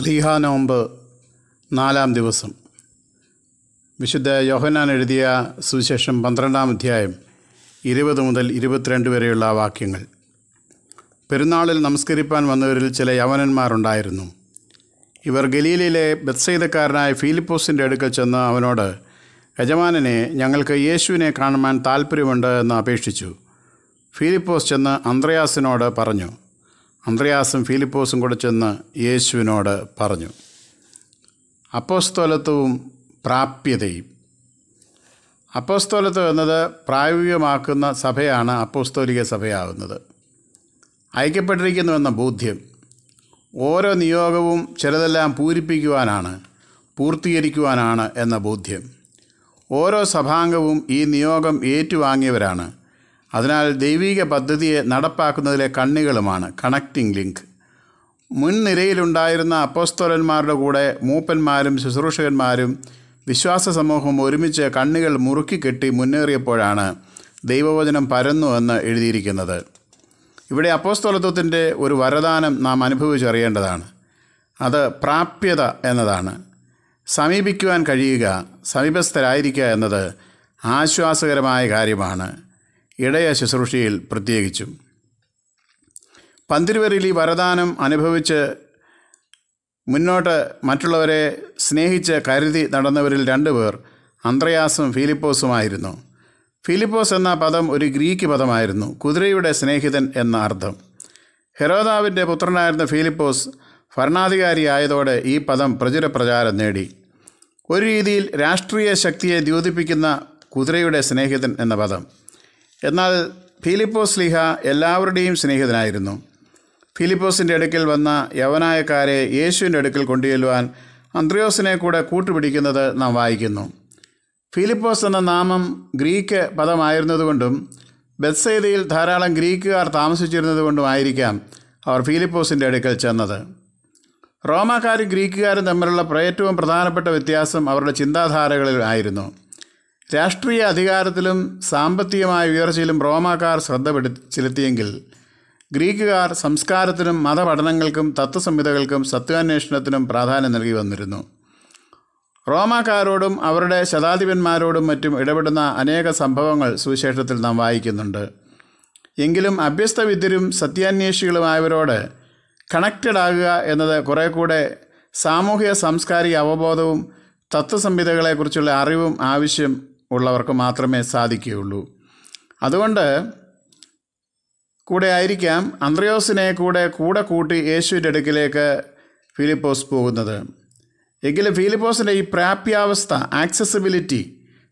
സ്ലീഹ നോമ്പ് നാലാം ദിവസം വിശുദ്ധ യോഹനാൻ എഴുതിയ സുവിശേഷം പന്ത്രണ്ടാം അധ്യായം ഇരുപത് മുതൽ ഇരുപത്തിരണ്ട് വരെയുള്ള വാക്യങ്ങൾ പെരുന്നാളിൽ നമസ്കരിപ്പാൻ വന്നവരിൽ ചില യവനന്മാരുണ്ടായിരുന്നു ഇവർ ഗലീലയിലെ ബത്സൈതക്കാരനായ ഫിലിപ്പോസിൻ്റെ അടുക്കൽ ചെന്ന് അവനോട് യജമാനനെ ഞങ്ങൾക്ക് യേശുവിനെ കാണുവാൻ താൽപ്പര്യമുണ്ട് എന്ന് അപേക്ഷിച്ചു ഫിലിപ്പോസ് ചെന്ന് അന്ത്രയാസിനോട് പറഞ്ഞു അന്ത്രയാസും ഫിലിപ്പോസും കൂടെ ചെന്ന് യേശുവിനോട് പറഞ്ഞു അപ്പോസ്തോലത്വവും പ്രാപ്യതയും അപ്പോസ്തോലത്വം എന്നത് പ്രായോഗികമാക്കുന്ന സഭയാണ് അപ്പോസ്തോലിക സഭയാവുന്നത് ഐക്യപ്പെട്ടിരിക്കുന്നു എന്ന ബോധ്യം ഓരോ നിയോഗവും ചിലതെല്ലാം പൂരിപ്പിക്കുവാനാണ് പൂർത്തീകരിക്കുവാനാണ് എന്ന ബോധ്യം ഓരോ സഭാംഗവും ഈ നിയോഗം ഏറ്റുവാങ്ങിയവരാണ് അതിനാൽ ദൈവിക പദ്ധതിയെ നടപ്പാക്കുന്നതിലെ കണ്ണികളുമാണ് കണക്റ്റിംഗ് ലിങ്ക് മുൻനിരയിലുണ്ടായിരുന്ന അപ്പോസ്തോലന്മാരുടെ കൂടെ മൂപ്പന്മാരും ശുശ്രൂഷകന്മാരും വിശ്വാസ സമൂഹം ഒരുമിച്ച് കണ്ണുകൾ മുറുക്കി കെട്ടി മുന്നേറിയപ്പോഴാണ് ദൈവവചനം പരന്നു എന്ന് എഴുതിയിരിക്കുന്നത് ഇവിടെ അപ്പോസ്തോലത്വത്തിൻ്റെ ഒരു വരദാനം നാം അനുഭവിച്ചറിയേണ്ടതാണ് അത് പ്രാപ്യത എന്നതാണ് സമീപിക്കുവാൻ കഴിയുക സമീപസ്ഥരായിരിക്കുക എന്നത് ആശ്വാസകരമായ കാര്യമാണ് ഇടയ ശുശ്രൂഷയിൽ പ്രത്യേകിച്ചും പന്തിരുവരിൽ ഈ വരദാനം അനുഭവിച്ച് മുന്നോട്ട് മറ്റുള്ളവരെ സ്നേഹിച്ച് കരുതി നടന്നവരിൽ രണ്ടുപേർ അന്ത്രയാസും ഫിലിപ്പോസുമായിരുന്നു ഫിലിപ്പോസ് എന്ന പദം ഒരു ഗ്രീക്ക് പദമായിരുന്നു കുതിരയുടെ സ്നേഹിതൻ എന്ന അർത്ഥം ഹെറോദാവിൻ്റെ പുത്രനായിരുന്ന ഫിലിപ്പോസ് ഭരണാധികാരിയായതോടെ ഈ പദം പ്രചുരപ്രചാരം പ്രചാരം നേടി ഒരു രീതിയിൽ രാഷ്ട്രീയ ശക്തിയെ ദ്യോതിപ്പിക്കുന്ന കുതിരയുടെ സ്നേഹിതൻ എന്ന പദം എന്നാൽ ഫിലിപ്പോസ് ലിഹ എല്ലാവരുടെയും സ്നേഹിതനായിരുന്നു ഫിലിപ്പോസിൻ്റെ അടുക്കൽ വന്ന യവനായക്കാരെ യേശുവിൻ്റെ അടുക്കൽ കൊണ്ടുചെല്ലുവാൻ അന്ത്രയോസിനെ കൂടെ കൂട്ടുപിടിക്കുന്നത് നാം വായിക്കുന്നു ഫിലിപ്പോസ് എന്ന നാമം ഗ്രീക്ക് പദമായിരുന്നതുകൊണ്ടും ബത്സൈതയിൽ ധാരാളം ഗ്രീക്കുകാർ താമസിച്ചിരുന്നതുകൊണ്ടുമായിരിക്കാം അവർ ഫിലിപ്പോസിൻ്റെ അടുക്കൽ ചെന്നത് റോമാക്കാരും ഗ്രീക്കുകാരും തമ്മിലുള്ള ഏറ്റവും പ്രധാനപ്പെട്ട വ്യത്യാസം അവരുടെ ചിന്താധാരകളിൽ ആയിരുന്നു രാഷ്ട്രീയ അധികാരത്തിലും സാമ്പത്തികമായ ഉയർച്ചയിലും റോമാക്കാർ ശ്രദ്ധ ചെലുത്തിയെങ്കിൽ ഗ്രീക്കുകാർ സംസ്കാരത്തിനും മതപഠനങ്ങൾക്കും തത്വസംഹിതകൾക്കും സത്യാന്വേഷണത്തിനും പ്രാധാന്യം നൽകി വന്നിരുന്നു റോമാക്കാരോടും അവരുടെ ശതാധിപന്മാരോടും മറ്റും ഇടപെടുന്ന അനേക സംഭവങ്ങൾ സുവിശേഷത്തിൽ നാം വായിക്കുന്നുണ്ട് എങ്കിലും അഭ്യസ്തവിദ്യരും സത്യാന്വേഷികളുമായവരോട് കണക്റ്റഡ് ആകുക എന്നത് കുറേ കൂടെ സാമൂഹിക സാംസ്കാരിക അവബോധവും തത്വസംഹിതകളെക്കുറിച്ചുള്ള അറിവും ആവശ്യം ഉള്ളവർക്ക് മാത്രമേ സാധിക്കുകയുള്ളൂ അതുകൊണ്ട് കൂടെ ആയിരിക്കാം അന്ത്രയോസിനെ കൂടെ കൂടെ കൂട്ടി യേശുവിൻ്റെ അടുക്കിലേക്ക് ഫിലിപ്പോസ് പോകുന്നത് എങ്കിലും ഫിലിപ്പോസിൻ്റെ ഈ പ്രാപ്യാവസ്ഥ ആക്സസിബിലിറ്റി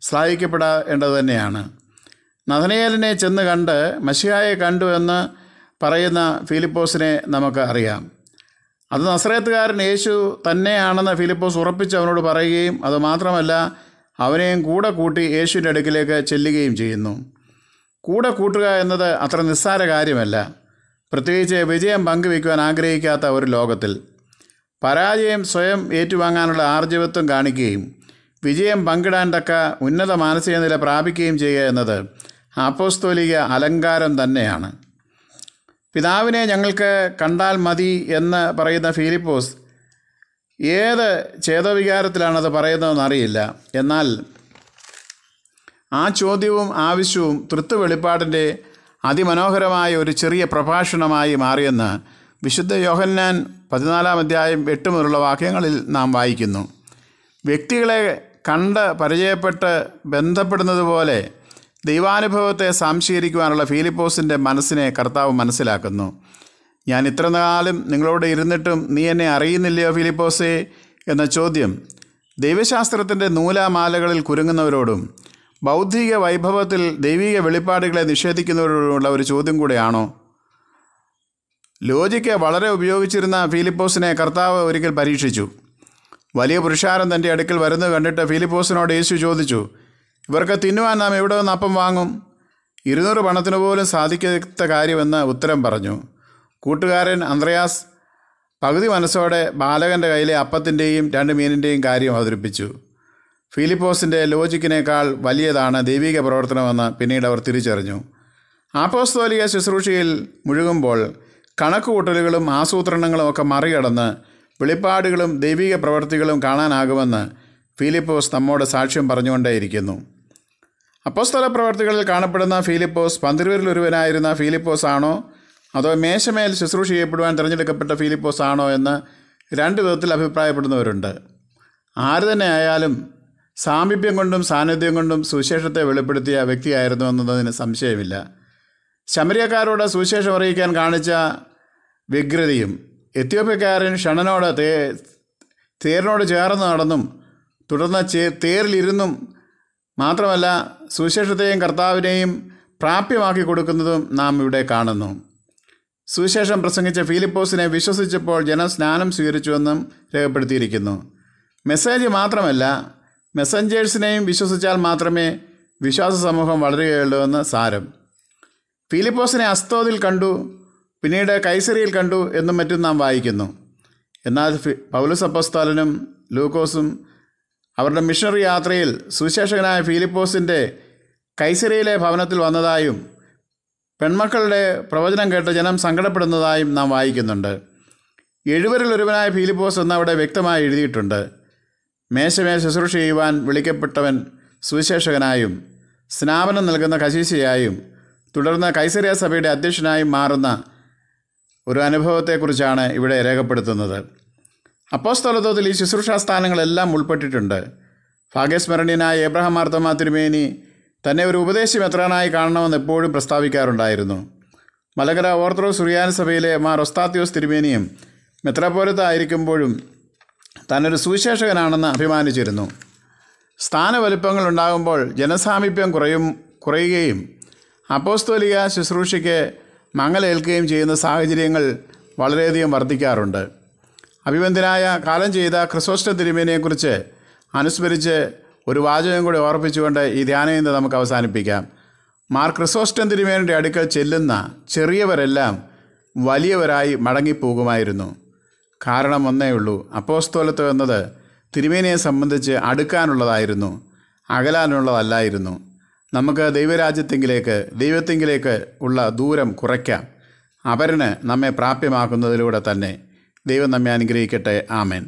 ശ്ലാഘിക്കപ്പെടേണ്ടത് തന്നെയാണ് നഥനയേലിനെ ചെന്ന് കണ്ട് മഷിയായെ കണ്ടു എന്ന് പറയുന്ന ഫിലിപ്പോസിനെ നമുക്ക് അറിയാം അത് നസ്രേത്തുകാരൻ യേശു തന്നെയാണെന്ന് ഫിലിപ്പോസ് ഉറപ്പിച്ച് അവനോട് പറയുകയും അതുമാത്രമല്ല അവനെയും കൂടെ കൂട്ടി യേശുവിൻ്റെ അടുക്കിലേക്ക് ചെല്ലുകയും ചെയ്യുന്നു കൂടെ കൂട്ടുക എന്നത് അത്ര നിസ്സാര കാര്യമല്ല പ്രത്യേകിച്ച് വിജയം പങ്കുവയ്ക്കുവാൻ ആഗ്രഹിക്കാത്ത ഒരു ലോകത്തിൽ പരാജയം സ്വയം ഏറ്റുവാങ്ങാനുള്ള ആർജവത്വം കാണിക്കുകയും വിജയം പങ്കിടാൻ തക്ക ഉന്നത മാനസിക നില പ്രാപിക്കുകയും ചെയ്യുക എന്നത് അപ്പോസ്തോലിക അലങ്കാരം തന്നെയാണ് പിതാവിനെ ഞങ്ങൾക്ക് കണ്ടാൽ മതി എന്ന് പറയുന്ന ഫിലിപ്പോസ് ഏത് ചേതോവികാരത്തിലാണത് പറയുന്നതെന്ന് അറിയില്ല എന്നാൽ ആ ചോദ്യവും ആവശ്യവും തൃത്ത് വെളിപ്പാടിൻ്റെ അതിമനോഹരമായ ഒരു ചെറിയ പ്രഭാഷണമായി മാറിയെന്ന് വിശുദ്ധ യോഹന്നാൻ പതിനാലാം അധ്യായം എട്ട് മുതലുള്ള വാക്യങ്ങളിൽ നാം വായിക്കുന്നു വ്യക്തികളെ കണ്ട് പരിചയപ്പെട്ട് ബന്ധപ്പെടുന്നത് പോലെ ദൈവാനുഭവത്തെ സംശീകരിക്കുവാനുള്ള ഫിലിപ്പോസിൻ്റെ മനസ്സിനെ കർത്താവ് മനസ്സിലാക്കുന്നു ഞാൻ ഇത്ര നാളും നിങ്ങളോട് ഇരുന്നിട്ടും നീ എന്നെ അറിയുന്നില്ലയോ ഫിലിപ്പോസേ എന്ന ചോദ്യം ദൈവശാസ്ത്രത്തിൻ്റെ നൂലാമാലകളിൽ കുരുങ്ങുന്നവരോടും ബൗദ്ധിക വൈഭവത്തിൽ ദൈവിക വെളിപ്പാടുകളെ നിഷേധിക്കുന്നവരോടുമുള്ള ഒരു ചോദ്യം കൂടെയാണോ ലോജിക്ക് വളരെ ഉപയോഗിച്ചിരുന്ന ഫിലിപ്പോസിനെ കർത്താവ് ഒരിക്കൽ പരീക്ഷിച്ചു വലിയ പുരുഷാരം തൻ്റെ അടുക്കൽ വരുന്നത് കണ്ടിട്ട് ഫിലിപ്പോസിനോട് യേശു ചോദിച്ചു ഇവർക്ക് തിന്നുവാൻ നാം എവിടെ നിന്ന് അപ്പം വാങ്ങും ഇരുന്നൂറ് പണത്തിന് പോലും സാധിക്കാത്ത കാര്യമെന്ന് ഉത്തരം പറഞ്ഞു കൂട്ടുകാരൻ അന്ത്രയാസ് പകുതി മനസ്സോടെ ബാലകൻ്റെ കയ്യിലെ അപ്പത്തിൻ്റെയും രണ്ട് മീനിൻ്റെയും കാര്യം അവതരിപ്പിച്ചു ഫിലിപ്പോസിൻ്റെ ലോജിക്കിനേക്കാൾ വലിയതാണ് ദൈവിക പ്രവർത്തനമെന്ന് പിന്നീട് അവർ തിരിച്ചറിഞ്ഞു ആപ്പോസ്തോലിക ശുശ്രൂഷയിൽ മുഴുകുമ്പോൾ കണക്കുകൂട്ടലുകളും ആസൂത്രണങ്ങളും ഒക്കെ മറികടന്ന് വെളിപ്പാടുകളും ദൈവിക പ്രവൃത്തികളും കാണാനാകുമെന്ന് ഫിലിപ്പോസ് നമ്മോട് സാക്ഷ്യം പറഞ്ഞുകൊണ്ടേയിരിക്കുന്നു അപ്പോസ്തല പ്രവർത്തികളിൽ കാണപ്പെടുന്ന ഫിലിപ്പോസ് പന്തിരുവരിലൊരുവനായിരുന്ന ഒരുവനായിരുന്ന ഫിലിപ്പോസ് ആണോ അതോ മേശമേൽ ശുശ്രൂഷ ചെയ്യപ്പെടുവാൻ തിരഞ്ഞെടുക്കപ്പെട്ട ഫിലിപ്പോസ് ആണോ എന്ന് രണ്ട് വിധത്തിൽ അഭിപ്രായപ്പെടുന്നവരുണ്ട് ആര് തന്നെ ആയാലും സാമീപ്യം കൊണ്ടും സാന്നിധ്യം കൊണ്ടും സുവിശേഷത്തെ വെളിപ്പെടുത്തിയ വ്യക്തിയായിരുന്നു എന്നതിന് സംശയമില്ല ശമരിയക്കാരോട് സുവിശേഷം അറിയിക്കാൻ കാണിച്ച വ്യഗ്രതയും എത്യോപ്യക്കാരൻ ഷണനോട് തേ തേരിനോട് ചേർന്ന് നടന്നും തുടർന്ന് ചേ തേരിലിരുന്നും മാത്രമല്ല സുവിശേഷത്തെയും കർത്താവിനെയും പ്രാപ്യമാക്കി കൊടുക്കുന്നതും നാം ഇവിടെ കാണുന്നു സുവിശേഷം പ്രസംഗിച്ച ഫിലിപ്പോസിനെ വിശ്വസിച്ചപ്പോൾ ജനം സ്നാനം സ്വീകരിച്ചുവെന്നും രേഖപ്പെടുത്തിയിരിക്കുന്നു മെസ്സേജ് മാത്രമല്ല മെസ്സഞ്ചേഴ്സിനെയും വിശ്വസിച്ചാൽ മാത്രമേ വിശ്വാസ സമൂഹം എന്ന് സാരം ഫിലിപ്പോസിനെ അസ്തോതിൽ കണ്ടു പിന്നീട് കൈസറിയിൽ കണ്ടു എന്നും മറ്റും നാം വായിക്കുന്നു എന്നാൽ പൗലസ് അപ്പസ്തോലനും ലൂക്കോസും അവരുടെ മിഷണറി യാത്രയിൽ സുവിശേഷകനായ ഫിലിപ്പോസിൻ്റെ കൈസറിയിലെ ഭവനത്തിൽ വന്നതായും പെൺമക്കളുടെ പ്രവചനം കേട്ട് ജനം സങ്കടപ്പെടുന്നതായും നാം വായിക്കുന്നുണ്ട് എഴുവരിലൊരുവനായ ഒരുവനായ ഫിലിപ്പോസ് എന്നവിടെ വ്യക്തമായി എഴുതിയിട്ടുണ്ട് മേശമേ ശുശ്രൂഷ ചെയ്യുവാൻ വിളിക്കപ്പെട്ടവൻ സുവിശേഷകനായും സ്നാപനം നൽകുന്ന കശീശയായും തുടർന്ന് കൈസരിയ സഭയുടെ അധ്യക്ഷനായും മാറുന്ന ഒരു അനുഭവത്തെക്കുറിച്ചാണ് ഇവിടെ രേഖപ്പെടുത്തുന്നത് അപ്പോസ്തലത്വത്തിൽ ഈ ശുശ്രൂഷാ സ്ഥാനങ്ങളെല്ലാം ഉൾപ്പെട്ടിട്ടുണ്ട് ഭാഗ്യസ്മരണീയനായ ഏബ്രഹാം മാർത്തമ തിരുമേനി തന്നെ ഒരു ഉപദേശം എത്രാനായി കാണണമെന്ന് എപ്പോഴും പ്രസ്താവിക്കാറുണ്ടായിരുന്നു മലകര ഓർത്തഡോക്സ് സുറിയാൻ സഭയിലെ മാർ ഒസ്താത്യോസ് തിരുമേനിയും മെത്രാപോലത്തായിരിക്കുമ്പോഴും തന്നൊരു സുവിശേഷകനാണെന്ന് അഭിമാനിച്ചിരുന്നു സ്ഥാനവലുപ്പങ്ങൾ ഉണ്ടാകുമ്പോൾ ജനസാമീപ്യം കുറയും കുറയുകയും അപ്പോസ്തോലിക ശുശ്രൂഷയ്ക്ക് മങ്ങലേൽക്കുകയും ചെയ്യുന്ന സാഹചര്യങ്ങൾ വളരെയധികം വർദ്ധിക്കാറുണ്ട് അഭിബന്ധനായ കാലം ചെയ്ത ക്രിസോസ്റ്റ തിരുമേനിയെക്കുറിച്ച് അനുസ്മരിച്ച് ഒരു വാചകം കൂടി ഓർപ്പിച്ചുകൊണ്ട് ഈ ഇന്ന് നമുക്ക് അവസാനിപ്പിക്കാം മാർ ക്രിസോസ്റ്റം തിരുമേനിൻ്റെ അടുക്കൽ ചെല്ലുന്ന ചെറിയവരെല്ലാം വലിയവരായി മടങ്ങിപ്പോകുമായിരുന്നു കാരണം ഒന്നേ ഉള്ളൂ അപ്പോസ്തോലത്വം എന്നത് തിരുമേനിയെ സംബന്ധിച്ച് അടുക്കാനുള്ളതായിരുന്നു അകലാനുള്ളതല്ലായിരുന്നു നമുക്ക് ദൈവരാജ്യത്തെങ്കിലേക്ക് ദൈവത്തെങ്കിലേക്ക് ഉള്ള ദൂരം കുറയ്ക്കാം അവരന് നമ്മെ പ്രാപ്യമാക്കുന്നതിലൂടെ തന്നെ ദൈവം നമ്മെ അനുഗ്രഹിക്കട്ടെ ആമേൻ